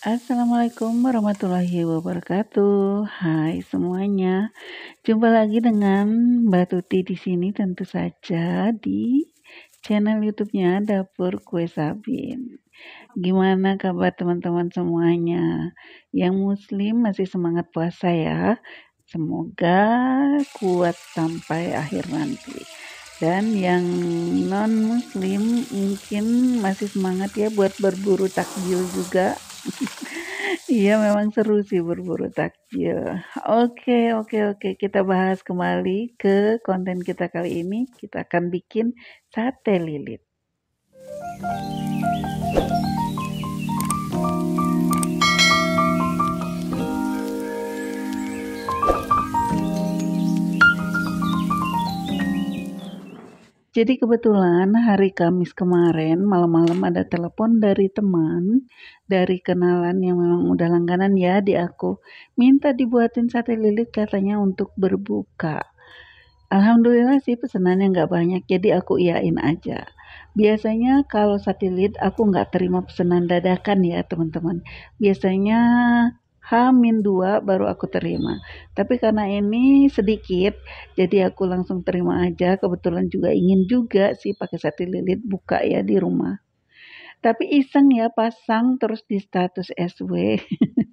Assalamualaikum warahmatullahi wabarakatuh. Hai semuanya. Jumpa lagi dengan Mbak Tuti di sini tentu saja di channel YouTube-nya Dapur Kue Sabin. Gimana kabar teman-teman semuanya? Yang muslim masih semangat puasa ya. Semoga kuat sampai akhir nanti. Dan yang non muslim mungkin masih semangat ya buat berburu takjil juga Iya memang seru sih berburu takjil. Oke oke oke kita bahas kembali ke konten kita kali ini. Kita akan bikin sate lilit. Jadi kebetulan hari Kamis kemarin malam-malam ada telepon dari teman, dari kenalan yang memang udah langganan ya di aku. Minta dibuatin sate lilit katanya untuk berbuka. Alhamdulillah sih pesanannya nggak banyak, jadi aku iain aja. Biasanya kalau sate lilit aku nggak terima pesanan dadakan ya teman-teman. Biasanya H-2 baru aku terima. Tapi karena ini sedikit, jadi aku langsung terima aja. Kebetulan juga ingin juga sih pakai sate lilit buka ya di rumah. Tapi iseng ya pasang terus di status SW.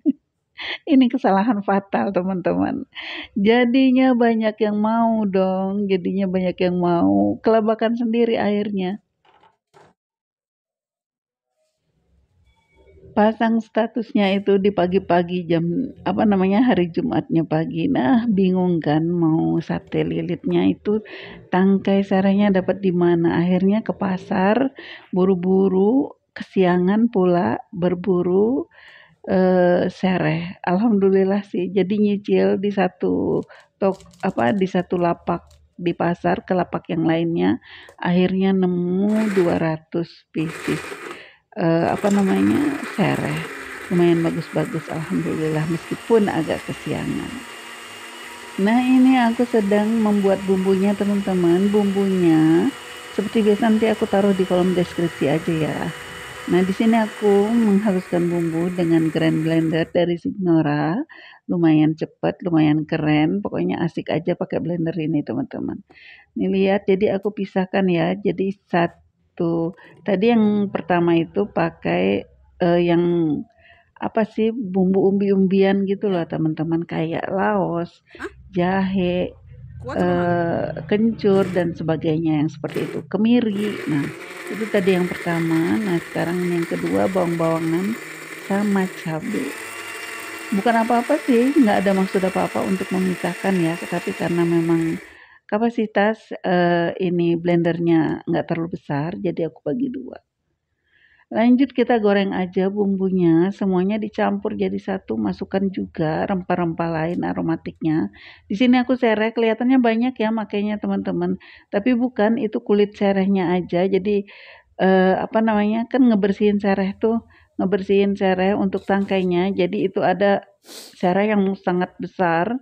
ini kesalahan fatal teman-teman. Jadinya banyak yang mau dong, jadinya banyak yang mau. Kelabakan sendiri akhirnya. pasang statusnya itu di pagi-pagi jam apa namanya hari Jumatnya pagi. Nah, bingung kan mau sate lilitnya itu tangkai saranya dapat di mana. Akhirnya ke pasar buru-buru, kesiangan pula berburu eh sereh. Alhamdulillah sih jadi nyicil di satu tok apa di satu lapak di pasar ke lapak yang lainnya akhirnya nemu 200 pieces uh, apa namanya sereh ya. lumayan bagus-bagus alhamdulillah meskipun agak kesiangan nah ini aku sedang membuat bumbunya teman-teman bumbunya seperti biasa nanti aku taruh di kolom deskripsi aja ya Nah, di sini aku menghaluskan bumbu dengan grand blender dari Signora. Lumayan cepat, lumayan keren. Pokoknya asik aja pakai blender ini, teman-teman. ini lihat, jadi aku pisahkan ya. Jadi satu itu. Tadi yang pertama itu pakai uh, yang apa sih bumbu umbi-umbian gitu loh teman-teman kayak laos, Hah? jahe, uh, kencur dan sebagainya yang seperti itu, kemiri. Nah, itu tadi yang pertama. Nah, sekarang yang kedua bawang-bawangan sama cabai. Bukan apa-apa sih, nggak ada maksud apa-apa untuk memisahkan ya, tetapi karena memang kapasitas uh, ini blendernya nggak terlalu besar jadi aku bagi dua lanjut kita goreng aja bumbunya semuanya dicampur jadi satu masukkan juga rempah-rempah lain aromatiknya di sini aku sereh kelihatannya banyak ya makanya teman-teman tapi bukan itu kulit serehnya aja jadi uh, apa namanya kan ngebersihin sereh tuh ngebersihin sereh untuk tangkainya jadi itu ada sereh yang sangat besar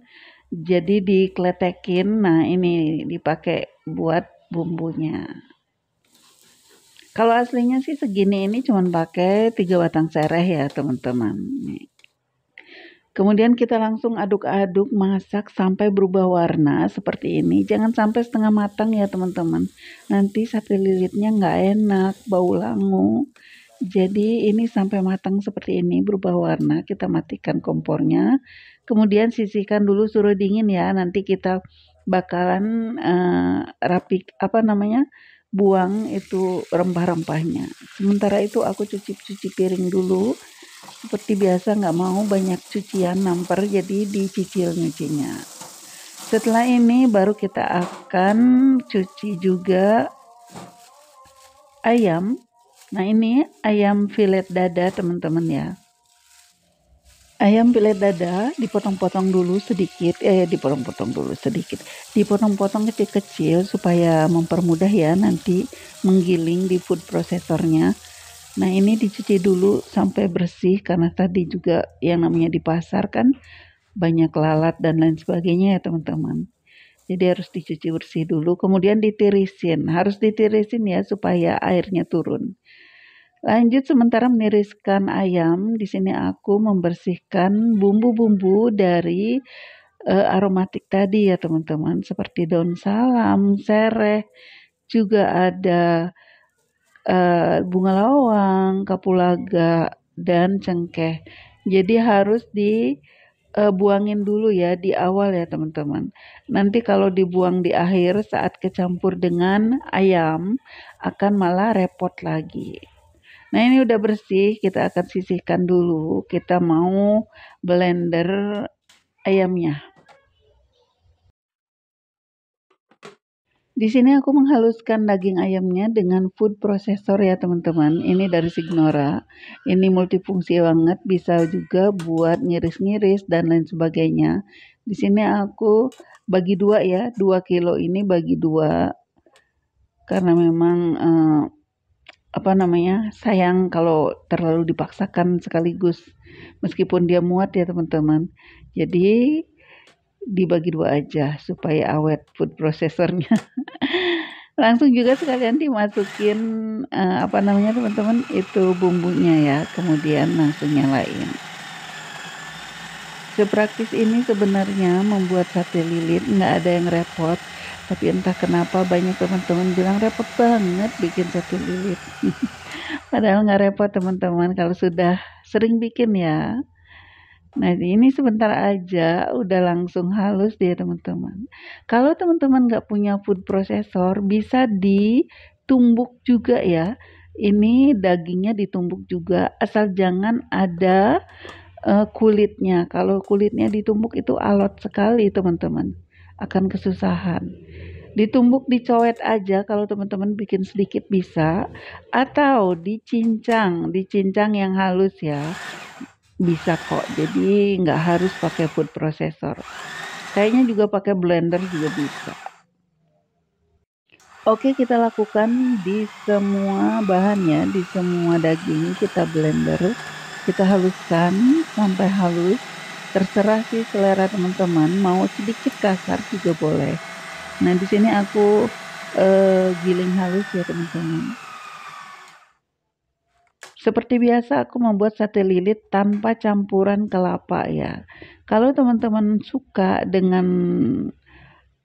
jadi dikletekin nah ini dipakai buat bumbunya kalau aslinya sih segini ini cuman pakai tiga batang sereh ya teman-teman kemudian kita langsung aduk-aduk masak sampai berubah warna seperti ini jangan sampai setengah matang ya teman-teman nanti sate lilitnya nggak enak bau langu jadi ini sampai matang seperti ini berubah warna kita matikan kompornya. Kemudian sisihkan dulu suruh dingin ya. Nanti kita bakalan uh, eh, rapi apa namanya buang itu rempah-rempahnya. Sementara itu aku cuci-cuci piring dulu. Seperti biasa nggak mau banyak cucian nampar jadi dicicil nyucinya. Setelah ini baru kita akan cuci juga ayam Nah ini ayam filet dada teman-teman ya. Ayam filet dada dipotong-potong dulu sedikit, eh dipotong-potong dulu sedikit, dipotong-potong kecil-kecil supaya mempermudah ya nanti menggiling di food processornya. Nah ini dicuci dulu sampai bersih karena tadi juga yang namanya di pasar kan banyak lalat dan lain sebagainya ya teman-teman. Jadi harus dicuci bersih dulu kemudian ditirisin. Harus ditirisin ya supaya airnya turun. Lanjut sementara meniriskan ayam, di sini aku membersihkan bumbu-bumbu dari uh, aromatik tadi ya teman-teman, seperti daun salam, sereh, juga ada uh, bunga lawang, kapulaga dan cengkeh. Jadi harus dibuangin eh, dulu ya di awal ya teman-teman. Nanti kalau dibuang di akhir saat kecampur dengan ayam akan malah repot lagi. Nah ini udah bersih, kita akan sisihkan dulu. Kita mau blender ayamnya. Di sini aku menghaluskan daging ayamnya dengan food processor ya teman-teman. Ini dari Signora. Ini multifungsi banget, bisa juga buat ngiris-ngiris dan lain sebagainya. Di sini aku bagi dua ya, dua kilo ini bagi dua karena memang uh, apa namanya sayang kalau terlalu dipaksakan sekaligus meskipun dia muat ya teman-teman jadi dibagi dua aja supaya awet food processornya langsung juga sekalian dimasukin uh, apa namanya teman-teman itu bumbunya ya kemudian langsung nyalain sepraktis ini sebenarnya membuat sate lilit nggak ada yang repot tapi entah kenapa banyak teman-teman bilang repot banget bikin satu lilit padahal nggak repot teman-teman kalau sudah sering bikin ya nah ini sebentar aja udah langsung halus dia teman-teman kalau teman-teman nggak punya food processor bisa ditumbuk juga ya ini dagingnya ditumbuk juga asal jangan ada eh, kulitnya kalau kulitnya ditumbuk itu alot sekali teman-teman akan kesusahan. Ditumbuk dicowet aja kalau teman-teman bikin sedikit bisa atau dicincang, dicincang yang halus ya. Bisa kok. Jadi nggak harus pakai food processor. Kayaknya juga pakai blender juga bisa. Oke, kita lakukan di semua bahannya, di semua daging kita blender. Kita haluskan sampai halus terserah sih selera teman-teman mau sedikit kasar juga boleh nah di sini aku uh, giling halus ya teman-teman seperti biasa aku membuat sate lilit tanpa campuran kelapa ya. Kalau teman-teman suka dengan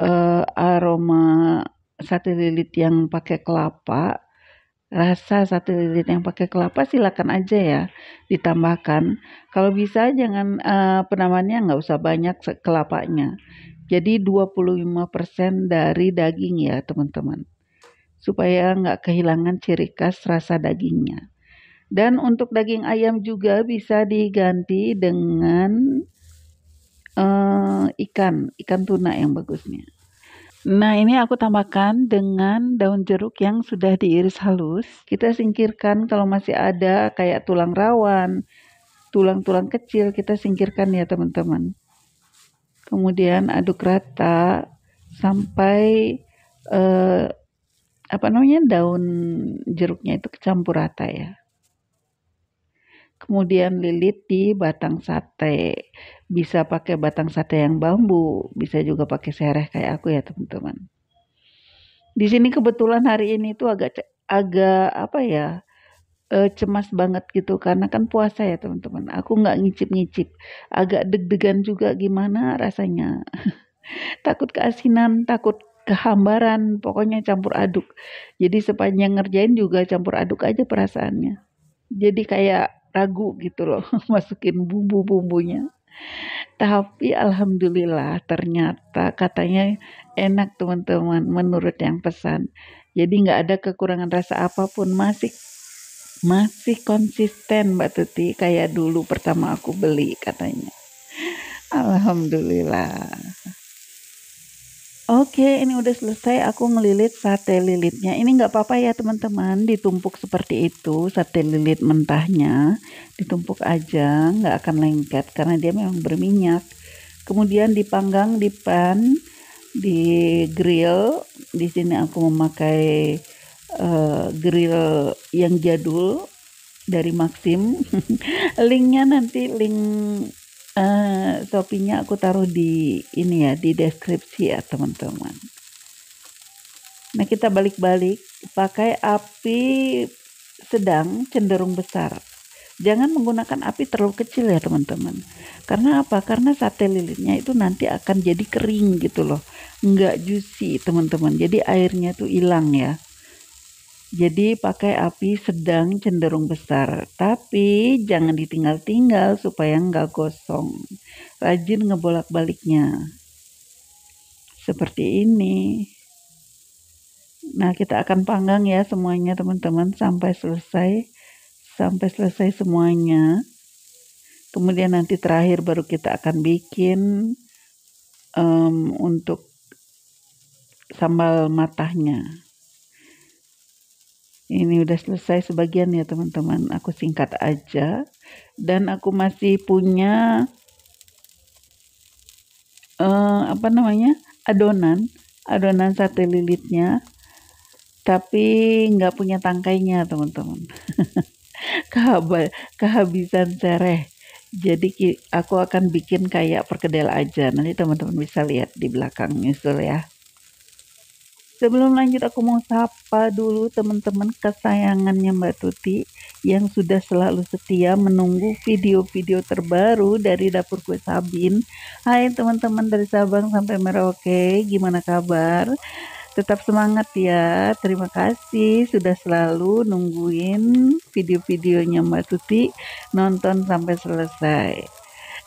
uh, aroma sate lilit yang pakai kelapa, rasa satu lilin yang pakai kelapa silakan aja ya ditambahkan kalau bisa jangan uh, eh, penamannya nggak usah banyak kelapanya jadi 25% dari daging ya teman-teman supaya nggak kehilangan ciri khas rasa dagingnya dan untuk daging ayam juga bisa diganti dengan uh, ikan ikan tuna yang bagusnya Nah, ini aku tambahkan dengan daun jeruk yang sudah diiris halus. Kita singkirkan kalau masih ada kayak tulang rawan, tulang-tulang kecil kita singkirkan ya teman-teman. Kemudian aduk rata sampai eh, apa namanya daun jeruknya itu kecampur rata ya. Kemudian lilit di batang sate. Bisa pakai batang sate yang bambu, bisa juga pakai sereh kayak aku ya teman-teman. Di sini kebetulan hari ini tuh agak agak apa ya? Eh, cemas banget gitu karena kan puasa ya teman-teman. Aku nggak ngicip-ngicip, agak deg-degan juga gimana rasanya. takut keasinan, takut kehambaran, pokoknya campur aduk. Jadi sepanjang ngerjain juga campur aduk aja perasaannya. Jadi kayak ragu gitu loh masukin bumbu-bumbunya. Tapi alhamdulillah ternyata katanya enak teman-teman menurut yang pesan. Jadi nggak ada kekurangan rasa apapun masih masih konsisten Mbak Tuti kayak dulu pertama aku beli katanya. Alhamdulillah. Oke, ini udah selesai. Aku ngelilit sate lilitnya. Ini nggak apa-apa ya teman-teman, ditumpuk seperti itu sate lilit mentahnya, ditumpuk aja, nggak akan lengket karena dia memang berminyak. Kemudian dipanggang di pan, di grill. Di sini aku memakai uh, grill yang jadul dari Maxim. Linknya nanti link uh, topinya aku taruh di ini ya di deskripsi ya teman-teman nah kita balik-balik pakai api sedang cenderung besar jangan menggunakan api terlalu kecil ya teman-teman karena apa karena sate lilinnya itu nanti akan jadi kering gitu loh nggak juicy teman-teman jadi airnya tuh hilang ya jadi pakai api sedang cenderung besar, tapi jangan ditinggal-tinggal supaya nggak gosong. Rajin ngebolak-baliknya. Seperti ini. Nah kita akan panggang ya semuanya teman-teman sampai selesai. Sampai selesai semuanya. Kemudian nanti terakhir baru kita akan bikin um, untuk sambal matahnya. Ini udah selesai sebagian ya teman-teman. Aku singkat aja. Dan aku masih punya uh, apa namanya adonan, adonan sate lilitnya. Tapi nggak punya tangkainya teman-teman. kehabisan sereh. Jadi aku akan bikin kayak perkedel aja. Nanti teman-teman bisa lihat di belakang nyusul ya. Sebelum lanjut aku mau sapa dulu teman-teman kesayangannya Mbak Tuti yang sudah selalu setia menunggu video-video terbaru dari dapur kue Sabin. Hai teman-teman dari Sabang sampai Merauke, gimana kabar? Tetap semangat ya. Terima kasih sudah selalu nungguin video-videonya Mbak Tuti, nonton sampai selesai.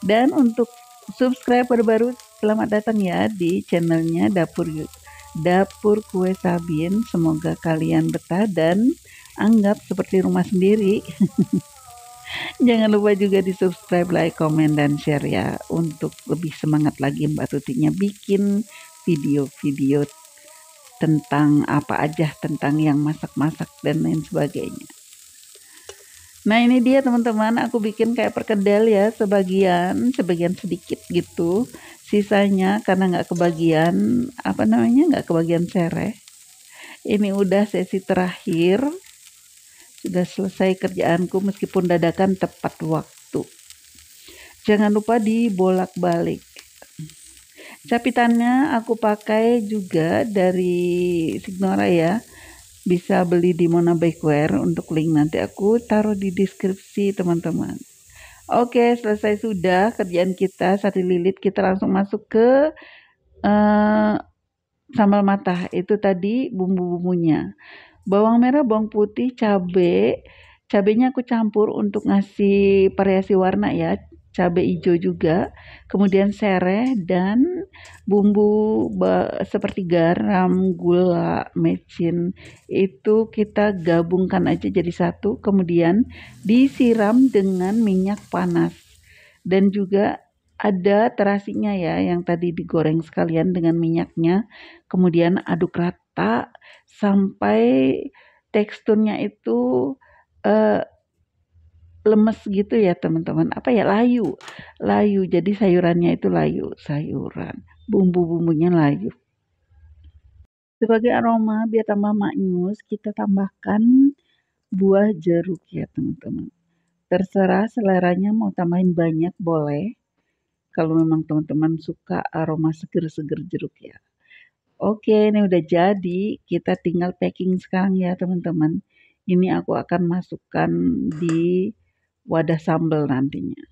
Dan untuk subscriber baru, selamat datang ya di channelnya Dapur YouTube dapur kue sabin. Semoga kalian betah dan anggap seperti rumah sendiri. Jangan lupa juga di subscribe, like, komen, dan share ya Untuk lebih semangat lagi Mbak Tutinya bikin video-video tentang apa aja Tentang yang masak-masak dan lain sebagainya Nah ini dia teman-teman aku bikin kayak perkedel ya sebagian sebagian sedikit gitu sisanya karena nggak kebagian apa namanya nggak kebagian sereh ini udah sesi terakhir sudah selesai kerjaanku meskipun dadakan tepat waktu jangan lupa dibolak-balik capitannya aku pakai juga dari Signora ya bisa beli di Mona Bakeware untuk link nanti aku taruh di deskripsi teman-teman. Oke, selesai sudah kerjaan kita sate lilit kita langsung masuk ke uh, sambal matah. Itu tadi bumbu-bumbunya. Bawang merah, bawang putih, cabai Cabenya aku campur untuk ngasih variasi warna ya cabai hijau juga, kemudian sereh dan bumbu seperti garam, gula, mecin itu kita gabungkan aja jadi satu, kemudian disiram dengan minyak panas dan juga ada terasinya ya yang tadi digoreng sekalian dengan minyaknya, kemudian aduk rata sampai teksturnya itu eh, lemes gitu ya teman-teman apa ya layu layu jadi sayurannya itu layu sayuran bumbu-bumbunya layu sebagai aroma biar tambah maknyus kita tambahkan buah jeruk ya teman-teman terserah seleranya mau tambahin banyak boleh kalau memang teman-teman suka aroma seger-seger jeruk ya Oke, ini udah jadi. Kita tinggal packing sekarang ya, teman-teman. Ini aku akan masukkan di wadah sambal nantinya.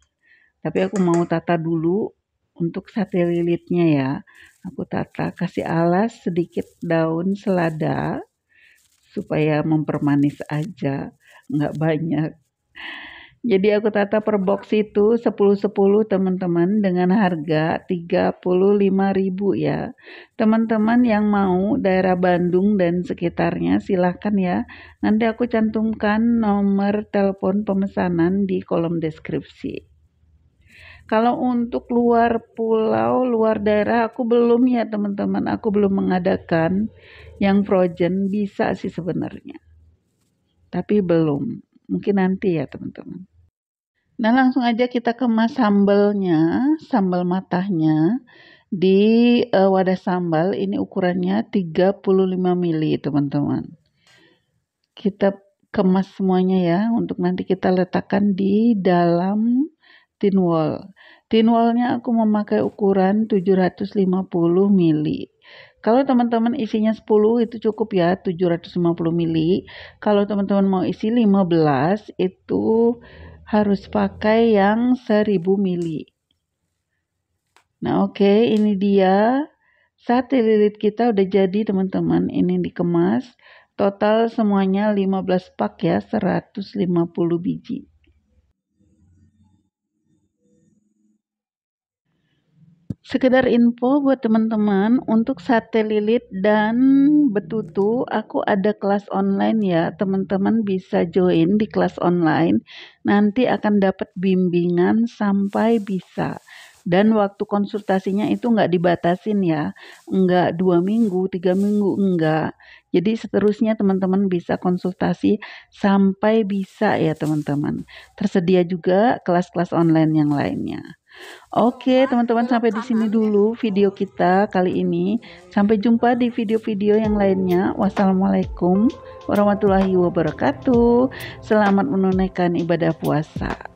Tapi aku mau tata dulu untuk sate lilitnya ya. Aku tata kasih alas sedikit daun selada supaya mempermanis aja, nggak banyak. Jadi aku tata per box itu 10-10 teman-teman dengan harga 35.000 ya. Teman-teman yang mau daerah Bandung dan sekitarnya silahkan ya. Nanti aku cantumkan nomor telepon pemesanan di kolom deskripsi. Kalau untuk luar pulau, luar daerah aku belum ya teman-teman. Aku belum mengadakan yang frozen bisa sih sebenarnya. Tapi belum. Mungkin nanti ya teman-teman. Nah, langsung aja kita kemas sambalnya, sambal matahnya di uh, wadah sambal. Ini ukurannya 35 ml, teman-teman. Kita kemas semuanya ya untuk nanti kita letakkan di dalam tin wall. Tin wallnya aku memakai ukuran 750 mili. Kalau teman-teman isinya 10 itu cukup ya 750 mili. Kalau teman-teman mau isi 15 itu harus pakai yang 1000 mili. Nah, oke, okay, ini dia. Sate lilit kita udah jadi, teman-teman. Ini dikemas. Total semuanya 15 pak ya, 150 biji. sekedar info buat teman-teman untuk sate lilit dan betutu aku ada kelas online ya teman-teman bisa join di kelas online nanti akan dapat bimbingan sampai bisa dan waktu konsultasinya itu nggak dibatasin ya nggak dua minggu tiga minggu nggak. jadi seterusnya teman-teman bisa konsultasi sampai bisa ya teman-teman tersedia juga kelas-kelas online yang lainnya Oke, teman-teman sampai di sini dulu video kita kali ini. Sampai jumpa di video-video yang lainnya. Wassalamualaikum warahmatullahi wabarakatuh. Selamat menunaikan ibadah puasa.